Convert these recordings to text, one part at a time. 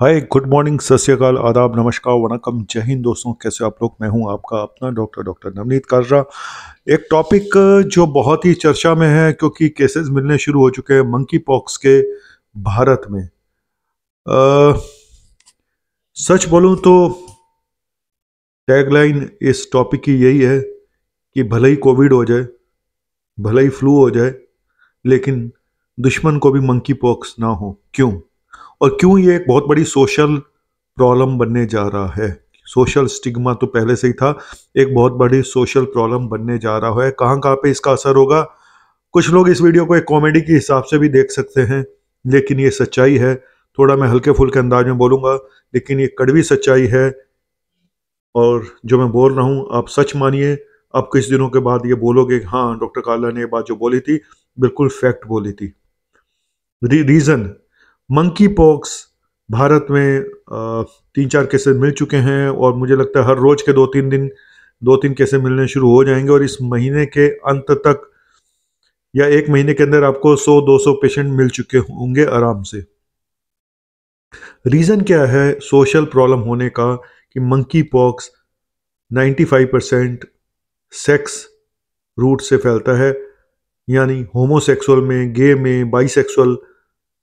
hi good morning सत श्रीकाल आदाब नमस्कार वनकम जय हिंद दोस्तों कैसे आप लोग मैं हूं आपका अपना डॉक्टर डॉक्टर नवनीत काजरा एक टॉपिक जो बहुत ही चर्चा में है क्योंकि केसेस मिलने शुरू हो चुके हैं मंकी पॉक्स के भारत में आ, सच बोलूं तो टैगलाइन इस टॉपिक की यही है कि भले ही कोविड हो जाए भले ही फ्लू हो जाए लेकिन दुश्मन को भी मंकी पॉक्स ना हो क्यों और क्यों ये एक बहुत बड़ी सोशल प्रॉब्लम बनने जा रहा है सोशल स्टिग्मा तो पहले से ही था एक बहुत बड़ी सोशल प्रॉब्लम बनने जा रहा है कहाँ कहाँ पे इसका असर होगा कुछ लोग इस वीडियो को एक कॉमेडी के हिसाब से भी देख सकते हैं लेकिन ये सच्चाई है थोड़ा मैं हल्के फुल्के अंदाज में बोलूँगा लेकिन ये कड़वी सच्चाई है और जो मैं बोल रहा हूँ आप सच मानिए आप कुछ दिनों के बाद ये बोलोगे हाँ डॉक्टर काला ने ये बात जो बोली थी बिल्कुल फैक्ट बोली थी रीज़न मंकी पॉक्स भारत में तीन चार केसेस मिल चुके हैं और मुझे लगता है हर रोज़ के दो तीन दिन दो तीन केसेस मिलने शुरू हो जाएंगे और इस महीने के अंत तक या एक महीने के अंदर आपको 100-200 पेशेंट मिल चुके होंगे आराम से रीज़न क्या है सोशल प्रॉब्लम होने का कि monkeypox 95 percent sex route से फैलता है यानी होमोसेक्सुअल में गे में बाइसेक्सुअल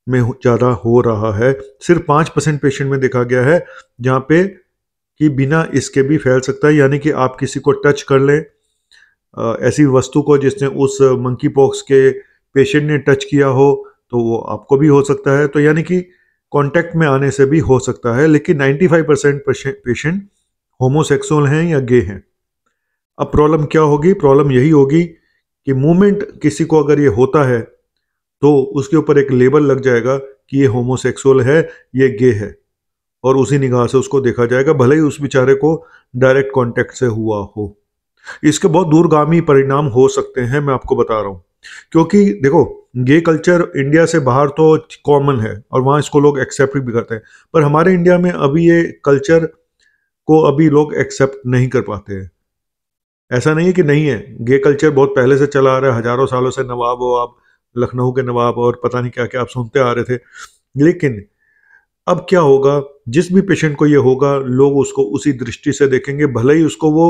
में ज़्यादा हो रहा है सिर्फ पाँच परसेंट पेशेंट में देखा गया है जहाँ पे कि बिना इसके भी फैल सकता है यानी कि आप किसी को टच कर लें ऐसी वस्तु को जिसने उस मंकी पॉक्स के पेशेंट ने टच किया हो तो वो आपको भी हो सकता है तो यानी कि कांटेक्ट में आने से भी हो सकता है लेकिन 95 परसेंट पेशेंट होमोसेक्सुअल हैं या गे हैं अब प्रॉब्लम क्या होगी प्रॉब्लम यही होगी कि मूवमेंट किसी को अगर ये होता है तो उसके ऊपर एक लेबल लग जाएगा कि ये होमोसेक्सुअल है ये गे है और उसी निगाह से उसको देखा जाएगा भले ही उस बेचारे को डायरेक्ट कांटेक्ट से हुआ हो इसके बहुत दूरगामी परिणाम हो सकते हैं मैं आपको बता रहा हूँ क्योंकि देखो गे कल्चर इंडिया से बाहर तो कॉमन है और वहाँ इसको लोग एक्सेप्ट भी करते हैं पर हमारे इंडिया में अभी ये कल्चर को अभी लोग एक्सेप्ट नहीं कर पाते हैं ऐसा नहीं है कि नहीं है गे कल्चर बहुत पहले से चला आ रहा है हजारों सालों से नवाब वाब लखनऊ के नवाब और पता नहीं क्या क्या आप सुनते आ रहे थे लेकिन अब क्या होगा जिस भी पेशेंट को ये होगा लोग उसको उसी दृष्टि से देखेंगे भले ही उसको वो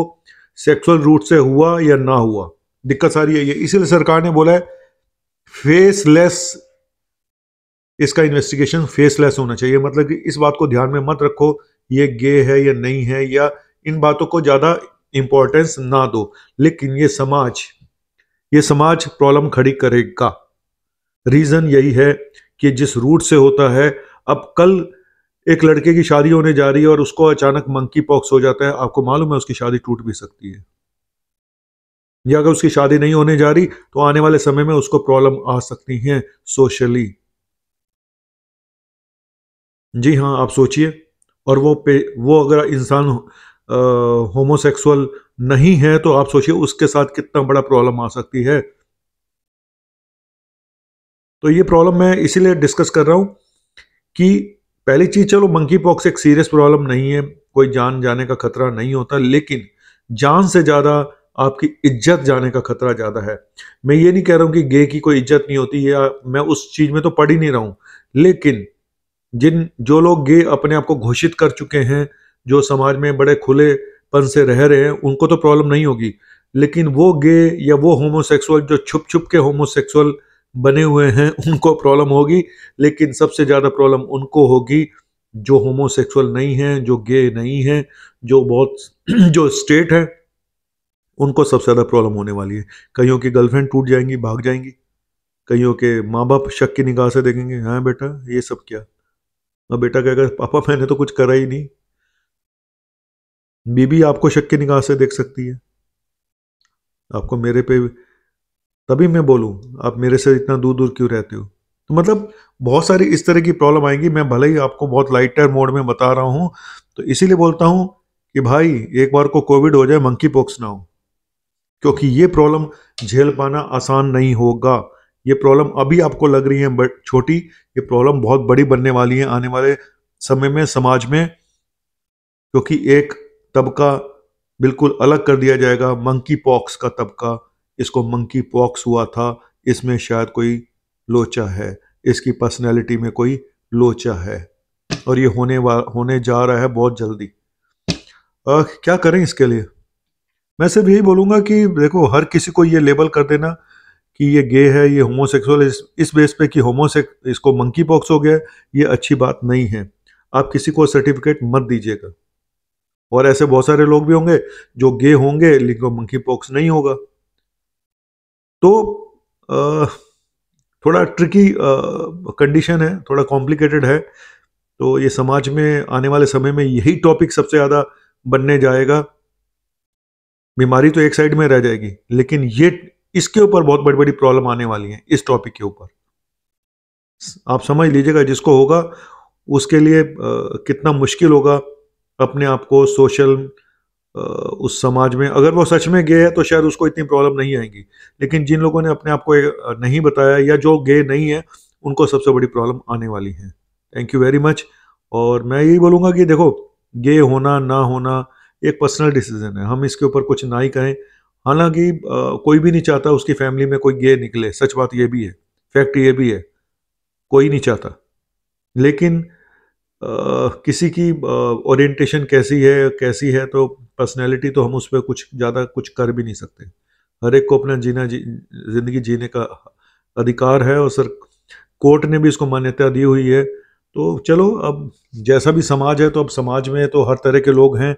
सेक्सुअल रूट से हुआ या ना हुआ दिक्कत सारी है ये इसीलिए सरकार ने बोला है फेसलेस इसका इन्वेस्टिगेशन फेसलेस होना चाहिए मतलब कि इस बात को ध्यान में मत रखो ये गे है या नहीं है या इन बातों को ज़्यादा इम्पोर्टेंस ना दो लेकिन ये समाज ये समाज प्रॉब्लम खड़ी करेगा रीज़न यही है कि जिस रूट से होता है अब कल एक लड़के की शादी होने जा रही है और उसको अचानक मंकी पॉक्स हो जाता है आपको मालूम है उसकी शादी टूट भी सकती है या अगर उसकी शादी नहीं होने जा रही तो आने वाले समय में उसको प्रॉब्लम आ सकती है सोशली जी हाँ आप सोचिए और वो पे वो अगर इंसान होमोसेक्सुअल नहीं है तो आप सोचिए उसके साथ कितना बड़ा प्रॉब्लम आ सकती है तो ये प्रॉब्लम मैं इसीलिए डिस्कस कर रहा हूँ कि पहली चीज़ चलो मंकी पॉक्स एक सीरियस प्रॉब्लम नहीं है कोई जान जाने का खतरा नहीं होता लेकिन जान से ज़्यादा आपकी इज्जत जाने का खतरा ज़्यादा है मैं ये नहीं कह रहा हूँ कि गे की कोई इज्जत नहीं होती या मैं उस चीज़ में तो पढ़ ही नहीं रहा हूँ लेकिन जिन जो लोग गे अपने आप को घोषित कर चुके हैं जो समाज में बड़े खुलेपन से रह रहे हैं उनको तो प्रॉब्लम नहीं होगी लेकिन वो गे या वो होमोसेक्सुअल जो छुप छुप के होमोसेक्सुअल बने हुए हैं उनको प्रॉब्लम होगी लेकिन सबसे ज़्यादा प्रॉब्लम उनको होगी जो होमोसेक्सुअल नहीं हैं जो गे नहीं हैं जो बहुत जो स्टेट हैं उनको सबसे ज़्यादा प्रॉब्लम होने वाली है कईयों की गर्लफ्रेंड टूट जाएंगी भाग जाएंगी कईयों के माँ बाप शक की निगाह से देखेंगे हाँ बेटा ये सब क्या और बेटा कहेगा पापा मैंने तो कुछ करा ही नहीं बीबी आपको शक की निगाह से देख सकती है आपको मेरे पे तभी मैं बोलूँ आप मेरे से इतना दूर दूर क्यों रहते हो तो मतलब बहुत सारी इस तरह की प्रॉब्लम आएंगी मैं भले ही आपको बहुत लाइटर मोड में बता रहा हूँ तो इसीलिए बोलता हूँ कि भाई एक बार को कोविड हो जाए मंकी पॉक्स ना हो क्योंकि ये प्रॉब्लम झेल पाना आसान नहीं होगा ये प्रॉब्लम अभी आपको लग रही है बट छोटी ये प्रॉब्लम बहुत बड़ी बनने वाली है आने वाले समय में समाज में क्योंकि एक तबका बिल्कुल अलग कर दिया जाएगा मंकी पॉक्स का तबका इसको मंकी पॉक्स हुआ था इसमें शायद कोई लोचा है इसकी पर्सनैलिटी में कोई लोचा है और ये होने होने जा रहा है बहुत जल्दी आ, क्या करें इसके लिए मैं सिर्फ यही बोलूँगा कि देखो हर किसी को ये लेबल कर देना कि ये गे है ये होमोसेक्सुअल इस, इस बेस पे कि होमोसेक् इसको मंकी पॉक्स हो गया ये अच्छी बात नहीं है आप किसी को सर्टिफिकेट मत दीजिएगा और ऐसे बहुत सारे लोग भी होंगे जो गे होंगे लेकिन मंकी पॉक्स नहीं होगा तो थोड़ा ट्रिकी कंडीशन है थोड़ा कॉम्प्लिकेटेड है तो ये समाज में आने वाले समय में यही टॉपिक सबसे ज़्यादा बनने जाएगा बीमारी तो एक साइड में रह जाएगी लेकिन ये इसके ऊपर बहुत बड़ी बड़ी प्रॉब्लम आने वाली है इस टॉपिक के ऊपर आप समझ लीजिएगा जिसको होगा उसके लिए आ, कितना मुश्किल होगा अपने आप को सोशल उस समाज में अगर वो सच में गे है तो शायद उसको इतनी प्रॉब्लम नहीं आएंगी लेकिन जिन लोगों ने अपने आप को नहीं बताया या जो गे नहीं है उनको सबसे बड़ी प्रॉब्लम आने वाली है थैंक यू वेरी मच और मैं यही बोलूँगा कि देखो गे होना ना होना एक पर्सनल डिसीजन है हम इसके ऊपर कुछ ना ही कहें हालांकि कोई भी नहीं चाहता उसकी फैमिली में कोई गे निकले सच बात ये भी है फैक्ट ये भी है कोई नहीं चाहता लेकिन किसी की ओरिएंटेशन कैसी है कैसी है तो पर्सनैलिटी तो हम उस पर कुछ ज़्यादा कुछ कर भी नहीं सकते हर एक को अपना जीना जी जिंदगी जीने का अधिकार है और सर कोर्ट ने भी इसको मान्यता दी हुई है तो चलो अब जैसा भी समाज है तो अब समाज में तो हर तरह के लोग हैं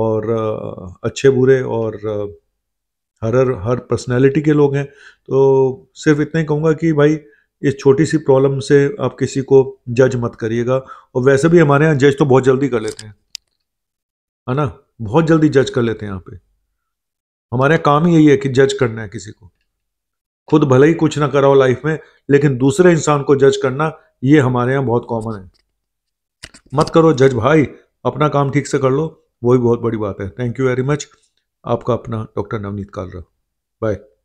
और अच्छे बुरे और हर हर पर्सनैलिटी के लोग हैं तो सिर्फ इतना ही कहूँगा कि भाई इस छोटी सी प्रॉब्लम से आप किसी को जज मत करिएगा और वैसे भी हमारे यहाँ जज तो बहुत जल्दी कर लेते हैं है ना बहुत जल्दी जज कर लेते हैं यहाँ पे हमारे यहाँ काम ही यही है कि जज करना है किसी को खुद भले ही कुछ ना कराओ लाइफ में लेकिन दूसरे इंसान को जज करना ये हमारे यहाँ बहुत कॉमन है मत करो जज भाई अपना काम ठीक से कर लो वही बहुत बड़ी बात है थैंक यू वेरी मच आपका अपना डॉक्टर नवनीत कालरा बाय